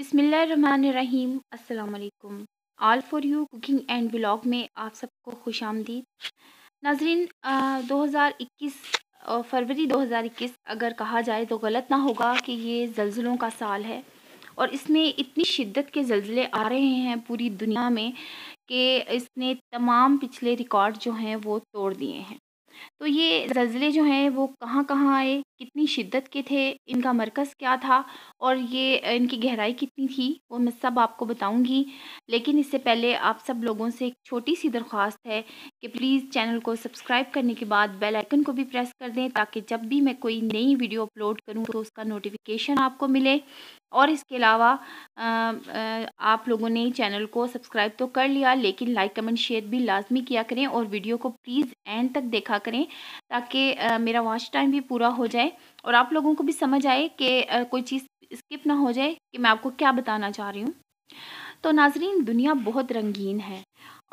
बिसमीम् अल्लाम आल for you cooking and blog में आप सबको खुश आमदीद नाजरीन दो हज़ार इक्कीस फरवरी 2021 अगर कहा जाए तो गलत ना होगा कि ये जल्ज़लों का साल है और इसमें इतनी शिद्दत के जल्ज़ले आ रहे हैं पूरी दुनिया में कि इसने तमाम पिछले रिकॉर्ड जो हैं वो तोड़ दिए हैं तो ये जल्जले जो हैं वो कहाँ कहाँ आए कितनी शिद्दत के थे इनका मरकज़ क्या था और ये इनकी गहराई कितनी थी वो मैं सब आपको बताऊंगी लेकिन इससे पहले आप सब लोगों से एक छोटी सी दरख्वास्त है कि प्लीज़ चैनल को सब्सक्राइब करने के बाद बेल आइकन को भी प्रेस कर दें ताकि जब भी मैं कोई नई वीडियो अपलोड करूँ तो उसका नोटिफिकेशन आपको मिले और इसके अलावा आप लोगों ने चैनल को सब्सक्राइब तो कर लिया लेकिन लाइक कमेंट शेयर भी लाजमी किया करें और वीडियो को प्लीज़ एंड तक देखा करें ताकि मेरा वॉच टाइम भी पूरा हो जाए और आप लोगों को भी समझ आए कि कोई चीज़ स्किप ना हो जाए कि मैं आपको क्या बताना चाह रही हूँ तो नाजरीन दुनिया बहुत रंगीन है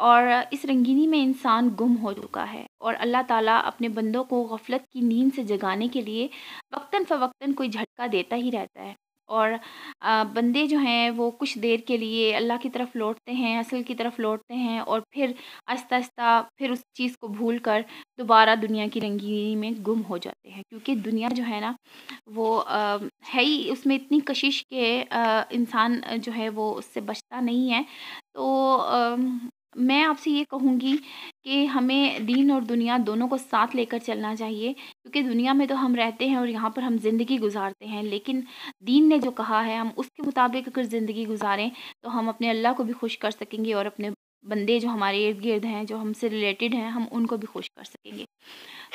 और इस रंगीनी में इंसान गुम हो चुका है और अल्लाह ताला अपने बंदों को गफलत की नींद से जगाने के लिए वक्ता फ़वक्ता कोई झटका देता ही रहता है और बंदे जो हैं वो कुछ देर के लिए अल्लाह की तरफ लौटते हैं असल की तरफ लौटते हैं और फिर आस्ता आस्ता फिर उस चीज़ को भूल कर दोबारा दुनिया की रंगीनी में गुम हो जाते हैं क्योंकि दुनिया जो है ना वो है ही उसमें इतनी कशिश के इंसान जो है वो उससे बचता नहीं है तो मैं आपसे ये कहूँगी कि हमें दीन और दुनिया दोनों को साथ लेकर चलना चाहिए क्योंकि दुनिया में तो हम रहते हैं और यहाँ पर हम ज़िंदगी गुजारते हैं लेकिन दीन ने जो कहा है हम उसके मुताबिक अगर ज़िंदगी गुजारें तो हम अपने अल्लाह को भी खुश कर सकेंगे और अपने बंदे जो हमारे इर्द गिर्द हैं जो हमसे रिलेटेड हैं हम उनको भी खुश कर सकेंगे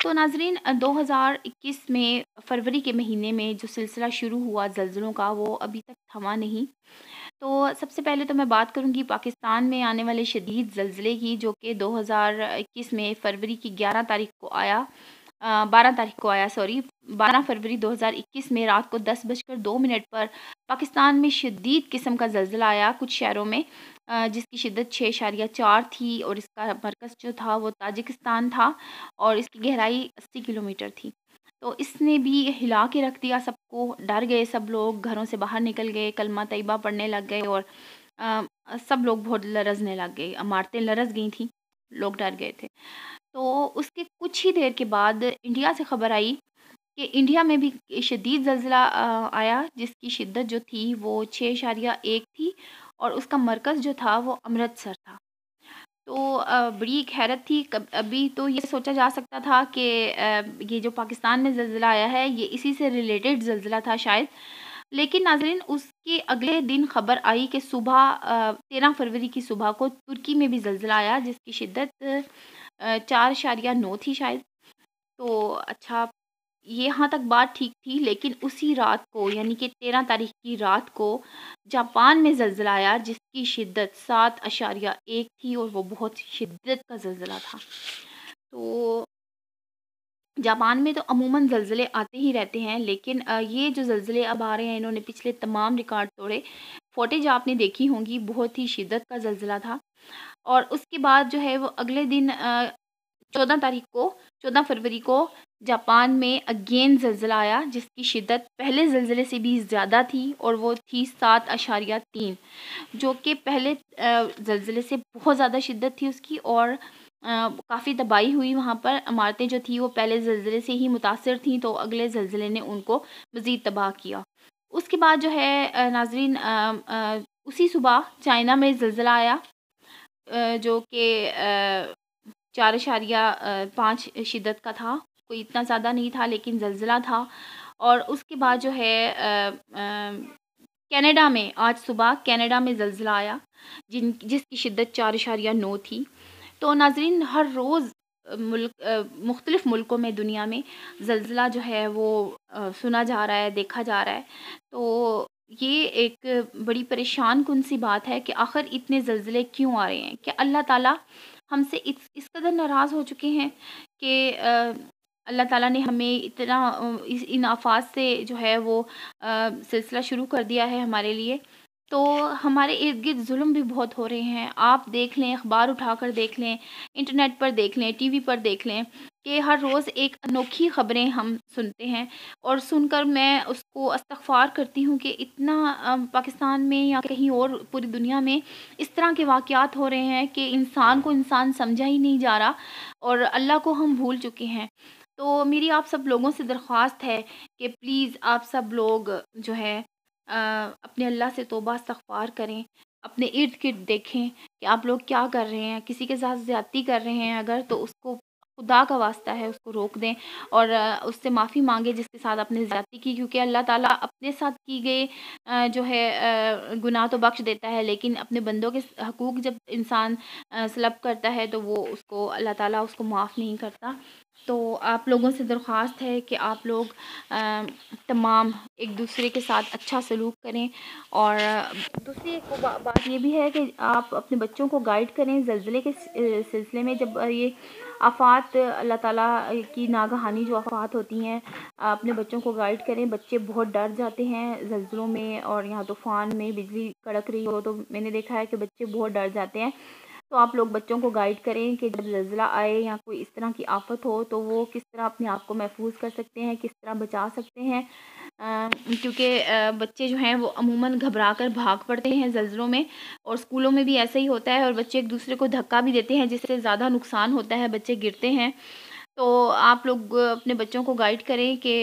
तो नाजरीन 2021 में फरवरी के महीने में जो सिलसिला शुरू हुआ जल्जलों का वो अभी तक थमा नहीं तो सबसे पहले तो मैं बात करूंगी पाकिस्तान में आने वाले शदीद जल्जले की जो कि 2021 में फरवरी की 11 तारीख को आया बारह तारीख को आया सॉरी बारह फरवरी 2021 में रात को दस बजकर दो मिनट पर पाकिस्तान में शदीद किस्म का जल्जला आया कुछ शहरों में जिसकी शिदत छः शारिया चार थी और इसका मरकज़ जो था वो ताजिकिस्तान था और इसकी गहराई अस्सी किलोमीटर थी तो इसने भी हिला के रख दिया सबको डर गए सब लोग घरों से बाहर निकल गए कलमा तयबा पढ़ने लग गए और आ, सब लोग बहुत लरजने लग गए इमारतें लरस गई थी लोग डर गए थे तो उसके कुछ ही देर के बाद इंडिया से खबर आई कि इंडिया में भी शदीद जल्जिला आया जिसकी शिद्दत जो थी वो छः इशारिया एक थी और उसका मरकज़ जो था वो अमृतसर था तो बड़ी हैरत थी अभी तो ये सोचा जा सकता था कि ये जो पाकिस्तान में जल्ज़ला आया है ये इसी से रिलेटेड जल्जिला था शायद लेकिन नाजरीन उसके अगले दिन खबर आई कि सुबह तेरह फरवरी की सुबह को तुर्की में भी जल्जिला आया जिसकी शिद्दत चार इशारिया नौ थी शायद तो अच्छा यहाँ तक बात ठीक थी लेकिन उसी रात को यानी कि तेरह तारीख की रात को जापान में जल्जला आया जिसकी शिद्दत सात अशारिया एक थी और वो बहुत शिद्दत का जल्जला था तो जापान में तो अमूमन जल्जले आते ही रहते हैं लेकिन ये जो जल्जले अब आ रहे हैं इन्होंने पिछले तमाम रिकॉर्ड तोड़े फोटेज आपने देखी होंगी बहुत ही शिद्दत का जल्जला था और उसके बाद जो है वो अगले दिन चौदह तारीख को चौदह फरवरी को जापान में अगेन जल्जला आया जिसकी शिदत पहले जल्जले से भी ज़्यादा थी और वो थी सात अशारिया तीन जो कि पहले जल्जले से बहुत ज़्यादा शिदत थी उसकी और काफ़ी तबाही हुई वहाँ पर इमारतें जो थी वो पहले जल्जले से ही मुतासर थी तो अगले जल्जले ने उनको मज़ीद तबाह किया उसके बाद जो है नाजरीन उसी सुबह चाइना में जल्जला आया जो कि चार अशारिया पाँच शिदत का था कोई इतना ज़्यादा नहीं था लेकिन जलजिला था और उसके बाद जो है कनाडा में आज सुबह कनाडा में जलजिला आया जिन जिसकी शिद्दत चार इशारिया नौ थी तो नाजरीन हर रोज़ मुल्क मुख्तलिफ़ मुल्कों में दुनिया में जलजिला जो है वो आ, सुना जा रहा है देखा जा रहा है तो ये एक बड़ी परेशान कन सी बात है कि आखिर इतने जलजिले क्यों आ रहे हैं कि अल्लाह ताला हमसे इस इस कदर नाराज़ हो चुके हैं कि अल्लाह ताला ने हमें इतना इस इन आफात से जो है वो सिलसिला शुरू कर दिया है हमारे लिए तो हमारे इर्द गिर्द जुल्म भी बहुत हो रहे हैं आप देख लें अखबार उठा कर देख लें इंटरनेट पर देख लें टी वी पर देख लें कि हर रोज़ एक अनोखी ख़बरें हम सुनते हैं और सुनकर मैं उसको अस्तफार करती हूँ कि इतना पाकिस्तान में या कहीं और पूरी दुनिया में इस तरह के वाक़ात हो रहे हैं कि इंसान को इंसान समझा ही नहीं जा रहा और अल्लाह को हम भूल चुके हैं तो मेरी आप सब लोगों से दरख्वास्त है कि प्लीज़ आप सब लोग जो है आ, अपने अल्लाह से तोबा इस्तफ़ार करें अपने इर्द गिर्द देखें कि आप लोग क्या कर रहे हैं किसी के साथ ज़्यादती कर रहे हैं अगर तो उसको खुदा का वास्ता है उसको रोक दें और उससे माफ़ी मांगे जिसके साथ आपने ज़्यादा की क्योंकि अल्लाह ताला अपने साथ की गए जो है गुनाह तो बख्श देता है लेकिन अपने बंदों के हकूक़ जब इंसान सलब करता है तो वो उसको अल्लाह ताला उसको माफ़ नहीं करता तो आप लोगों से दरख्वास्त है कि आप लोग तमाम एक दूसरे के साथ अच्छा सलूक करें और दूसरी एक बात ये भी है कि आप अपने बच्चों को गाइड करें जल्जले के सिलसिले में जब ये आफ़ात अल्लाह ताला की नागहानी जो आफ़ात होती हैं अपने बच्चों को गाइड करें बच्चे बहुत डर जाते हैं जल्ज़लों में और यहाँ तूफ़ान में बिजली कड़क रही हो तो मैंने देखा है कि बच्चे बहुत डर जाते हैं तो आप लोग बच्चों को गाइड करें कि जब जल्ज़ला आए या कोई इस तरह की आफ़त हो तो वो किस तरह अपने आप को महफूज कर सकते हैं किस तरह बचा सकते हैं क्योंकि बच्चे जो हैं वो अमूमन घबरा कर भाग पड़ते हैं जल्ज़लों में और स्कूलों में भी ऐसा ही होता है और बच्चे एक दूसरे को धक्का भी देते हैं जिससे ज़्यादा नुकसान होता है बच्चे गिरते हैं तो आप लोग अपने बच्चों को गाइड करें कि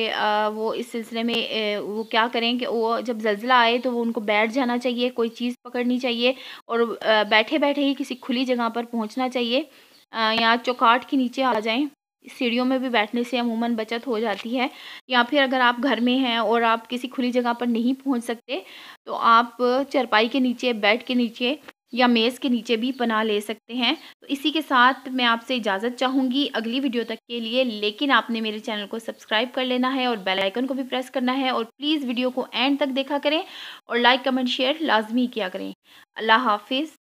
वो इस सिलसिले में वो क्या करें कि वो जब जल्ज़ला आए तो वो उनको बैठ जाना चाहिए कोई चीज़ पकड़नी चाहिए और बैठे बैठे ही किसी खुली जगह पर पहुंचना चाहिए या चौकाट के नीचे आ जाएं सीढ़ियों में भी बैठने से अमूमन बचत हो जाती है या फिर अगर आप घर में हैं और आप किसी खुली जगह पर नहीं पहुंच सकते तो आप चरपाई के नीचे बेड के नीचे या मेज़ के नीचे भी पना ले सकते हैं तो इसी के साथ मैं आपसे इजाज़त चाहूँगी अगली वीडियो तक के लिए लेकिन आपने मेरे चैनल को सब्सक्राइब कर लेना है और बेल आइकन को भी प्रेस करना है और प्लीज़ वीडियो को एंड तक देखा करें और लाइक कमेंट शेयर लाजमी किया करें अल्लाह हाफिज़